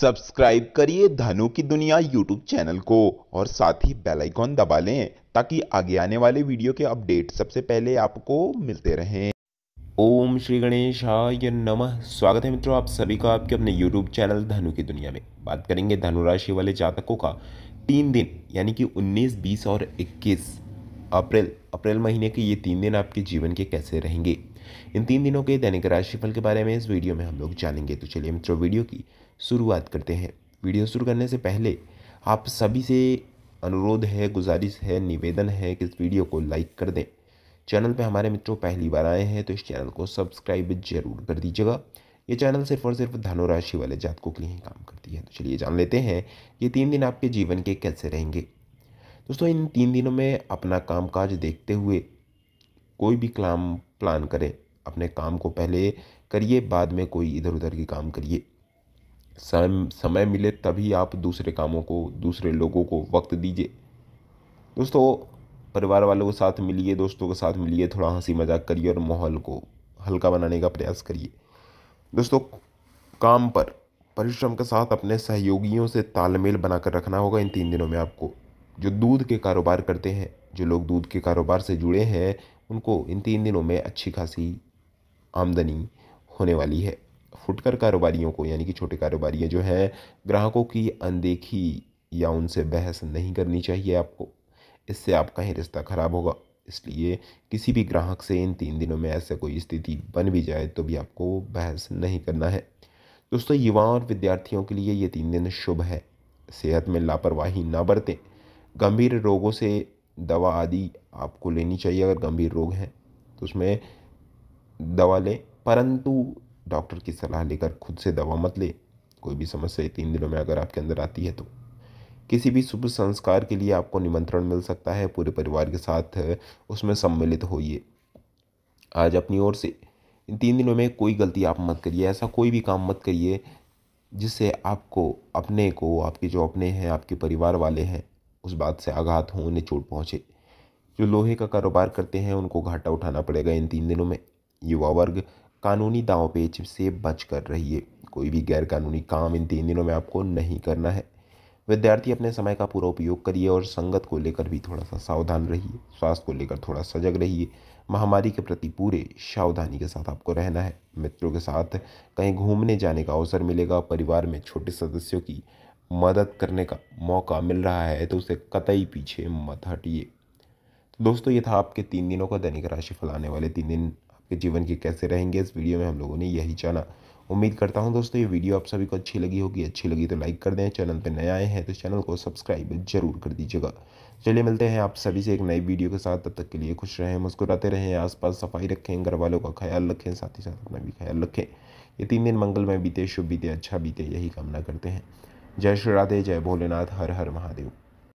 subscribe करिए धनु की दुनिया यूट्यूब चैनल को और साथ ही बेल आइकॉन दबा लें ताकि आगे आने वाले वीडियो के अपडेट सबसे पहले आपको मिलते रहें ओम श्री गणेश नमः स्वागत है मित्रों आप सभी का आपके अपने यूट्यूब चैनल धनु की दुनिया में बात करेंगे धनुराशि वाले जातकों का तीन दिन यानी कि 19, 20 और 21 अप्रैल अप्रैल महीने के ये तीन दिन आपके जीवन के कैसे रहेंगे इन तीन दिनों के दैनिक राशिफल के बारे में इस वीडियो में हम लोग जानेंगे तो चलिए मित्रों वीडियो की शुरुआत करते हैं वीडियो शुरू करने से पहले आप सभी से अनुरोध है गुजारिश है निवेदन है कि इस वीडियो को लाइक कर दें चैनल पर हमारे मित्रों पहली बार आए हैं तो इस चैनल को सब्सक्राइब जरूर कर दीजिएगा ये चैनल सिर्फ और सिर्फ धनु राशि वाले जातकों के लिए ही काम करती है तो चलिए जान लेते हैं ये तीन दिन आपके जीवन के कैसे रहेंगे दोस्तों इन तीन दिनों में अपना कामकाज देखते हुए कोई भी काम प्लान करें अपने काम को पहले करिए बाद में कोई इधर उधर के काम करिए समय मिले तभी आप दूसरे कामों को दूसरे लोगों को वक्त दीजिए दोस्तों परिवार वालों के साथ मिलिए दोस्तों के साथ मिलिए थोड़ा हंसी मजाक करिए और माहौल को हल्का बनाने का प्रयास करिए दोस्तों काम पर परिश्रम के साथ अपने सहयोगियों से तालमेल बनाकर रखना होगा इन तीन दिनों में आपको जो दूध के कारोबार करते हैं जो लोग दूध के कारोबार से जुड़े हैं उनको इन तीन दिनों में अच्छी खासी आमदनी होने वाली है फुटकर कारोबारियों को यानी कि छोटे कारोबारी जो हैं ग्राहकों की अनदेखी या उनसे बहस नहीं करनी चाहिए आपको इससे आपका ही रिश्ता ख़राब होगा इसलिए किसी भी ग्राहक से इन तीन दिनों में ऐसा कोई स्थिति बन भी जाए तो भी आपको बहस नहीं करना है दोस्तों युवाओं और विद्यार्थियों के लिए ये तीन दिन शुभ है सेहत में लापरवाही ना बरतें गंभीर रोगों से दवा आदि आपको लेनी चाहिए अगर गंभीर रोग है तो उसमें दवा लें परंतु डॉक्टर की सलाह लेकर खुद से दवा मत लें कोई भी समस्या तीन दिनों में अगर आपके अंदर आती है तो किसी भी शुभ संस्कार के लिए आपको निमंत्रण मिल सकता है पूरे परिवार के साथ उसमें सम्मिलित होइए आज अपनी ओर से इन तीन दिनों में कोई गलती आप मत करिए ऐसा कोई भी काम मत करिए जिससे आपको अपने को आपके जो अपने हैं आपके परिवार वाले हैं उस बात से आघात हों उन्हें चोट पहुँचे जो लोहे का कारोबार करते हैं उनको घाटा उठाना पड़ेगा इन तीन दिनों में युवा वर्ग कानूनी दांव पेच से बच कर रहिए कोई भी गैर कानूनी काम इन तीन दिनों में आपको नहीं करना है विद्यार्थी अपने समय का पूरा उपयोग करिए और संगत को लेकर भी थोड़ा सा सावधान रहिए स्वास्थ्य को लेकर थोड़ा सजग रहिए महामारी के प्रति पूरे सावधानी के साथ आपको रहना है मित्रों के साथ कहीं घूमने जाने का अवसर मिलेगा परिवार में छोटे सदस्यों की मदद करने का मौका मिल रहा है तो उसे कतई पीछे मत हटिए तो दोस्तों ये था आपके तीन दिनों का दैनिक राशि आने वाले तीन दिन आपके जीवन के कैसे रहेंगे इस वीडियो में हम लोगों ने यही जाना उम्मीद करता हूँ दोस्तों ये वीडियो आप सभी को अच्छी लगी होगी अच्छी लगी तो लाइक कर दें चैनल पर नए आए हैं तो चैनल को सब्सक्राइब जरूर कर दीजिएगा चलिए मिलते हैं आप सभी से एक नई वीडियो के साथ तब तक के लिए खुश रहें मुस्कुराते रहें आसपास सफाई रखें घर वालों का ख्याल रखें साथ ही साथ अपना भी ख्याल रखें ये तीन दिन मंगलमय बीते शुभ बीते अच्छा बीते यही कामना करते हैं जय श्री राधे जय भोलेनाथ हर हर महादेव